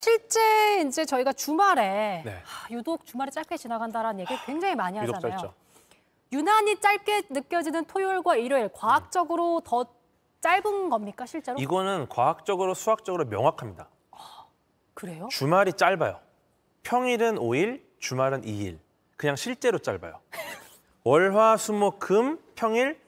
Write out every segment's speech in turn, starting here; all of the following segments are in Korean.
실제 이제 저희가 주말에 네. 하, 유독 주말이 짧게 지나간다라는 얘기를 굉장히 많이 하잖아요. 유난히 짧게 느껴지는 토요일과 일요일 과학적으로 음. 더 짧은 겁니까 실제로? 이거는 과학적으로 수학적으로 명확합니다. 아, 그래요? 주말이 짧아요. 평일은 5일, 주말은 2일. 그냥 실제로 짧아요. 월화수목금 평일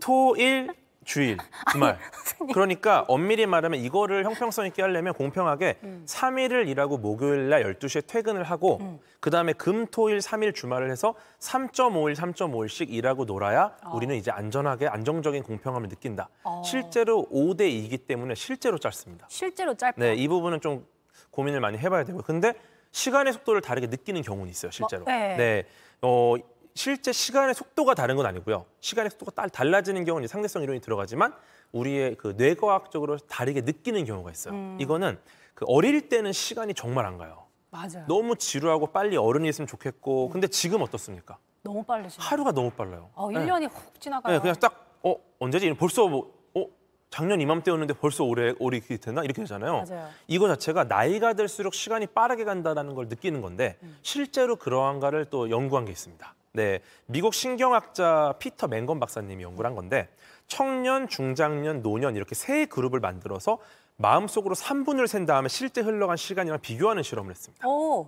토일 주일, 주말. 아니, 그러니까 엄밀히 말하면 이거를 형평성 있게 하려면 공평하게 음. 3일을 일하고 목요일 날 12시에 퇴근을 하고 음. 그다음에 금, 토, 일 3일 주말을 해서 3.5일, 3.5일씩 일하고 놀아야 어. 우리는 이제 안전하게 안정적인 공평함을 느낀다. 어. 실제로 5대 2기 때문에 실제로 짧습니다. 실제로 짧다. 네, 이 부분은 좀 고민을 많이 해봐야 되고 근데 시간의 속도를 다르게 느끼는 경우는 있어요, 실제로. 어, 네. 네. 어, 실제 시간의 속도가 다른 건 아니고요. 시간의 속도가 달라지는 경우는 상대성 이론이 들어가지만 우리의 그 뇌과학적으로 다르게 느끼는 경우가 있어요. 음. 이거는 그 어릴 때는 시간이 정말 안 가요. 맞아요. 너무 지루하고 빨리 어른이 있으면 좋겠고 음. 근데 지금 어떻습니까? 너무 빨리죠. 하루가 너무 빨라요. 어, 1년이 네. 훅 지나가요. 네, 그냥 딱 어, 언제지? 벌써 뭐 어, 작년 이맘때였는데 벌써 올해 올해 이 됐나? 이렇게 되잖아요. 맞아요. 이거 자체가 나이가 들수록 시간이 빠르게 간다라는 걸 느끼는 건데 음. 실제로 그러한가를 또 연구한 게 있습니다. 네, 미국 신경학자 피터 맹건 박사님이 연구를 한 건데 청년, 중장년, 노년 이렇게 세 그룹을 만들어서 마음속으로 3분을 센 다음에 실제 흘러간 시간이랑 비교하는 실험을 했습니다. 오.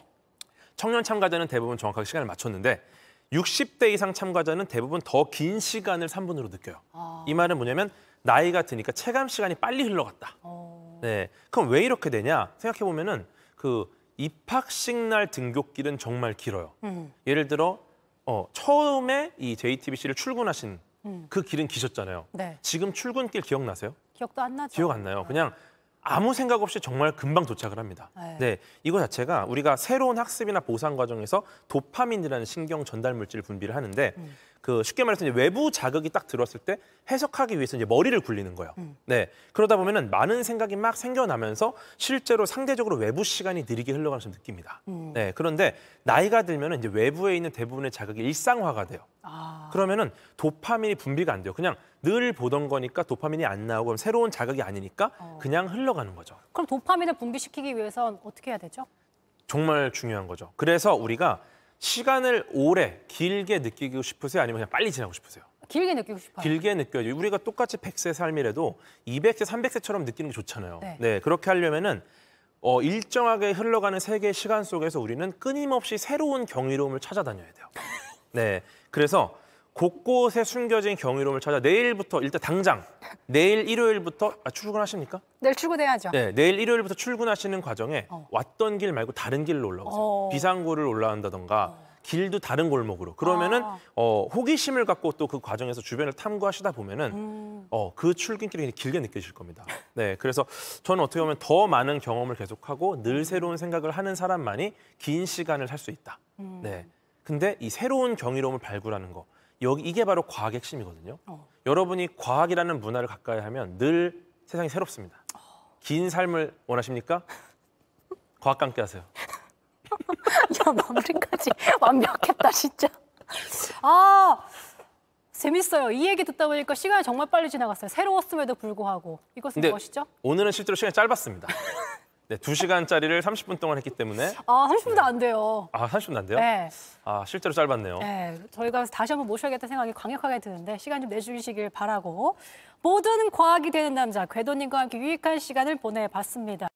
청년 참가자는 대부분 정확하게 시간을 맞췄는데 60대 이상 참가자는 대부분 더 긴 시간을 3분으로 느껴요. 아. 이 말은 뭐냐면 나이가 드니까 체감 시간이 빨리 흘러갔다. 오. 네, 그럼 왜 이렇게 되냐 생각해 보면은 그 입학식 날 등굣길은 정말 길어요. 음. 예를 들어 어, 처음에 이 JTBC를 출근하신 음. 그 길은 기셨잖아요. 네. 지금 출근길 기억나세요? 기억도 안 나죠. 기억 안 나요. 그냥 네. 아무 생각 없이 정말 금방 도착을 합니다. 네. 네. 이거 자체가 우리가 새로운 학습이나 보상 과정에서 도파민이라는 신경 전달 물질 을 분비를 하는데 음. 그 쉽게 말해서 이제 외부 자극이 딱 들었을 때 해석하기 위해서 이제 머리를 굴리는 거예요. 음. 네. 그러다 보면은 많은 생각이 막 생겨나면서 실제로 상대적으로 외부 시간이 느리게 흘러가는 느낍니다. 음. 네. 그런데 나이가 들면은 이제 외부에 있는 대부분의 자극이 일상화가 돼요. 아. 그러면은 도파민이 분비가 안 돼요. 그냥 늘 보던 거니까 도파민이 안 나오고 새로운 자극이 아니니까 어. 그냥 흘러가는 거죠. 그럼 도파민을 분비시키기 위해서는 어떻게 해야 되죠? 정말 중요한 거죠. 그래서 우리가 시간을 오래 길게 느끼고 싶으세요? 아니면 그냥 빨리 지나고 싶으세요? 길게 느끼고 싶어요. 길게 느껴요. 우리가 똑같이 100세 삶이라도 200세, 300세처럼 느끼는 게 좋잖아요. 네, 네 그렇게 하려면은 어, 일정하게 흘러가는 세계의 시간 속에서 우리는 끊임없이 새로운 경이로움을 찾아다녀야 돼요. 네. 그래서 곳곳에 숨겨진 경이로움을 찾아 내일부터 일단 당장 내일 일요일부터 아, 출근하십니까? 내일 출근해야죠. 네, 내일 일요일부터 출근하시는 과정에 어. 왔던 길 말고 다른 길로 올라가서 어. 비상구를 올라온다던가 어. 길도 다른 골목으로. 그러면은 아. 어, 호기심을 갖고 또 그 과정에서 주변을 탐구하시다 보면은 음. 어, 그 출근길이 길게 느껴질 겁니다. 네, 그래서 저는 어떻게 보면 더 많은 경험을 계속하고 늘 새로운 생각을 하는 사람만이 긴 시간을 살 수 있다. 음. 네, 근데 이 새로운 경이로움을 발굴하는 거. 여기 이게 바로 과학의 핵심이거든요. 어. 여러분이 과학이라는 문화를 가까이 하면 늘 세상이 새롭습니다. 어. 긴 삶을 원하십니까? 과학과 함께 하세요. 야, 마무리까지 완벽했다, 진짜. 아, 재밌어요. 이 얘기 듣다 보니까 시간이 정말 빨리 지나갔어요. 새로웠음에도 불구하고. 이것은 무엇이죠? 오늘은 실제로 시간이 짧았습니다. 네, 2시간짜리를 30분 동안 했기 때문에 아, 30분도 안 돼요. 아, 30분 안 돼요? 네. 아, 실제로 짧았네요. 네, 저희가 다시 한번 모셔야겠다는 생각이 강력하게 드는데 시간 좀 내주시길 바라고 모든 과학이 되는 남자 궤도님과 함께 유익한 시간을 보내봤습니다.